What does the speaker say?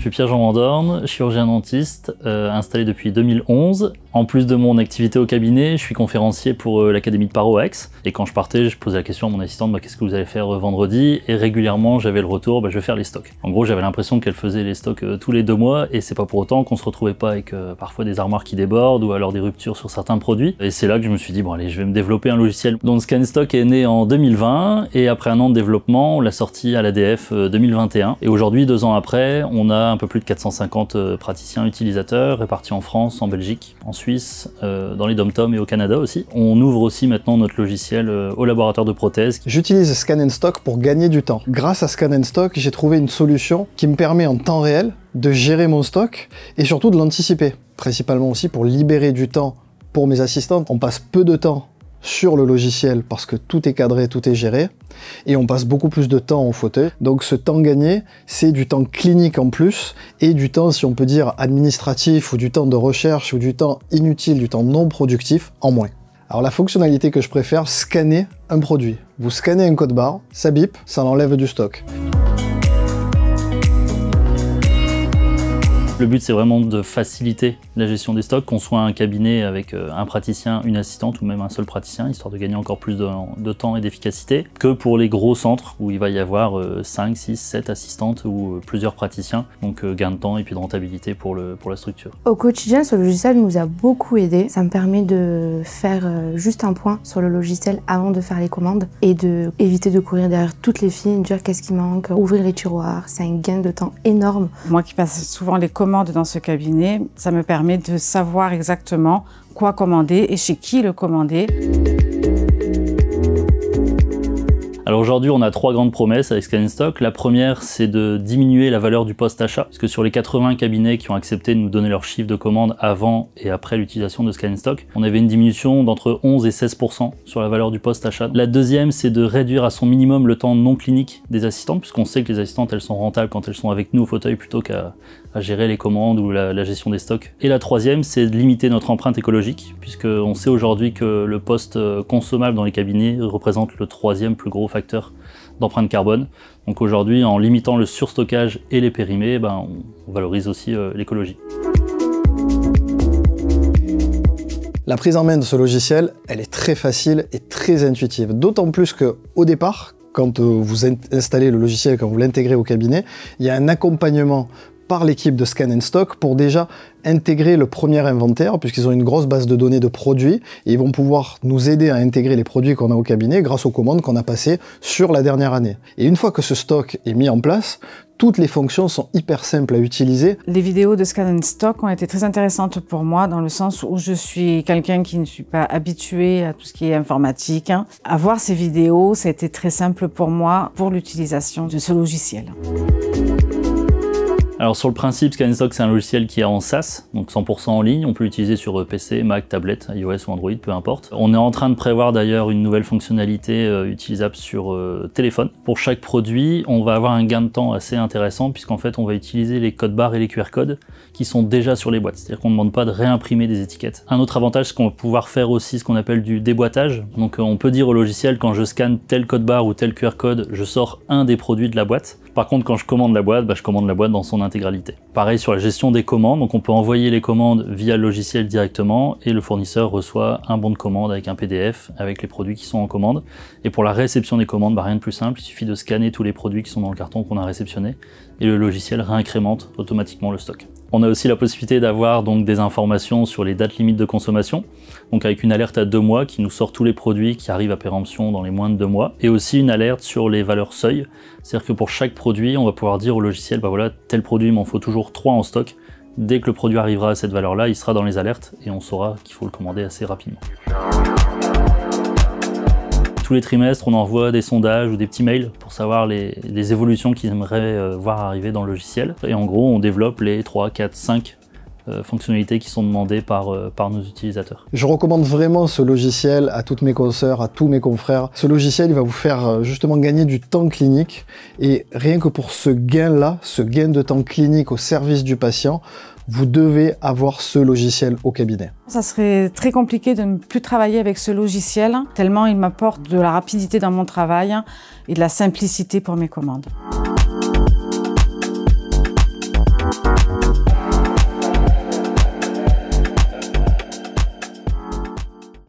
Je suis Pierre-Jean Mandorne, chirurgien dentiste, euh, installé depuis 2011. En plus de mon activité au cabinet, je suis conférencier pour euh, l'Académie de Paro Et quand je partais, je posais la question à mon assistante, bah, qu'est-ce que vous allez faire euh, vendredi Et régulièrement, j'avais le retour, bah, je vais faire les stocks. En gros, j'avais l'impression qu'elle faisait les stocks tous les deux mois, et c'est pas pour autant qu'on se retrouvait pas avec parfois des armoires qui débordent ou alors des ruptures sur certains produits. Et c'est là que je me suis dit, bon allez, je vais me développer un logiciel. Donc ScanStock est né en 2020, et après un an de développement, on l'a sorti à l'ADF 2021. Et aujourd'hui, deux ans après, on a un peu plus de 450 euh, praticiens utilisateurs répartis en France, en Belgique, en Suisse, euh, dans les dom et au Canada aussi. On ouvre aussi maintenant notre logiciel euh, au laboratoire de prothèses. J'utilise Scan Stock pour gagner du temps. Grâce à Scan Stock, j'ai trouvé une solution qui me permet en temps réel de gérer mon stock et surtout de l'anticiper. Principalement aussi pour libérer du temps pour mes assistantes. On passe peu de temps sur le logiciel parce que tout est cadré, tout est géré, et on passe beaucoup plus de temps au fauteuil. Donc ce temps gagné, c'est du temps clinique en plus, et du temps, si on peut dire, administratif, ou du temps de recherche, ou du temps inutile, du temps non productif, en moins. Alors la fonctionnalité que je préfère, scanner un produit. Vous scannez un code barre, ça bip, ça l'enlève du stock. Le but, c'est vraiment de faciliter la gestion des stocks, qu'on soit un cabinet avec euh, un praticien, une assistante ou même un seul praticien, histoire de gagner encore plus de, temps et d'efficacité, que pour les gros centres où il va y avoir 5, 6, 7 assistantes ou euh, plusieurs praticiens. Donc euh, gain de temps et puis de rentabilité pour, le, pour la structure. Au quotidien, ce logiciel nous a beaucoup aidé. Ça me permet de faire juste un point sur le logiciel avant de faire les commandes et de éviter de courir derrière toutes les filles, dire qu'est-ce qui manque, ouvrir les tiroirs. C'est un gain de temps énorme. Moi qui passe souvent les commandes, dans ce cabinet, ça me permet de savoir exactement quoi commander et chez qui le commander. Alors Aujourd'hui, on a trois grandes promesses avec Scanstock. La première, c'est de diminuer la valeur du poste achat, puisque sur les 80 cabinets qui ont accepté de nous donner leur chiffre de commande avant et après l'utilisation de Scanstock, on avait une diminution d'entre 11 et 16% sur la valeur du poste achat. La deuxième, c'est de réduire à son minimum le temps non clinique des assistants, puisqu'on sait que les assistantes, elles sont rentables quand elles sont avec nous au fauteuil plutôt qu'à gérer les commandes ou la, la, gestion des stocks. Et la troisième, c'est de limiter notre empreinte écologique, puisqu'on sait aujourd'hui que le poste euh, consommable dans les cabinets représente le troisième plus gros facteur d'empreintes d'empreinte carbone. Donc aujourd'hui, en limitant le surstockage et les périmés, ben, on valorise aussi euh, l'écologie. La prise en main de ce logiciel, elle est très facile et très intuitive. D'autant plus qu'au départ, quand euh, vous installez le logiciel, quand vous l'intégrez au cabinet, il y a un accompagnement par l'équipe de Scan Stock pour déjà intégrer le premier inventaire, puisqu'ils ont une grosse base de données de produits, et ils vont pouvoir nous aider à intégrer les produits qu'on a au cabinet grâce aux commandes qu'on a passées sur la dernière année. Et une fois que ce stock est mis en place, toutes les fonctions sont hyper simples à utiliser. Les vidéos de Scan Stock ont été très intéressantes pour moi dans le sens où je suis quelqu'un qui ne suis pas habitué à tout ce qui est informatique. Avoir hein. ces vidéos, ça a été très simple pour moi pour l'utilisation de ce logiciel. Alors sur le principe, ScanStock c'est un logiciel qui est en SaaS, donc 100% en ligne. On peut l'utiliser sur euh, PC, Mac, tablette, iOS ou Android, peu importe. On est en train de prévoir d'ailleurs une nouvelle fonctionnalité euh, utilisable sur euh, téléphone. Pour chaque produit, on va avoir un gain de temps assez intéressant puisqu'en fait on va utiliser les codes barres et les QR codes qui sont déjà sur les boîtes. C'est-à-dire qu'on ne demande pas de réimprimer des étiquettes. Un autre avantage, c'est qu'on va pouvoir faire aussi ce qu'on appelle du déboîtage. Donc on peut dire au logiciel quand je scanne tel code barre ou tel QR code, je sors un des produits de la boîte. Par contre, quand je commande la boîte, bah, je commande la boîte dans son intégralité. Pareil sur la gestion des commandes, donc on peut envoyer les commandes via le logiciel directement et le fournisseur reçoit un bon de commande avec un PDF avec les produits qui sont en commande. Et pour la réception des commandes, bah, rien de plus simple, il suffit de scanner tous les produits qui sont dans le carton qu'on a réceptionné et le logiciel réincrémente automatiquement le stock. On a aussi la possibilité d'avoir donc des informations sur les dates limites de consommation, donc avec une alerte à deux mois qui nous sort tous les produits qui arrivent à péremption dans les moins de deux mois, et aussi une alerte sur les valeurs seuil, c'est-à-dire que pour chaque produit, on va pouvoir dire au logiciel, bah voilà, tel produit, il m'en faut toujours trois en stock. Dès que le produit arrivera à cette valeur-là, il sera dans les alertes et on saura qu'il faut le commander assez rapidement tous les trimestres, on envoie des sondages ou des petits mails pour savoir les, évolutions qu'ils aimeraient euh, voir arriver dans le logiciel. Et en gros, on développe les 3, 4, 5 fonctionnalités qui sont demandées par, euh, par nos utilisateurs. Je recommande vraiment ce logiciel à toutes mes consoeurs, à tous mes confrères. Ce logiciel, il va vous faire euh, justement gagner du temps clinique et rien que pour ce gain-là, ce gain de temps clinique au service du patient, vous devez avoir ce logiciel au cabinet. Ça serait très compliqué de ne plus travailler avec ce logiciel, tellement il m'apporte de la rapidité dans mon travail et de la simplicité pour mes commandes.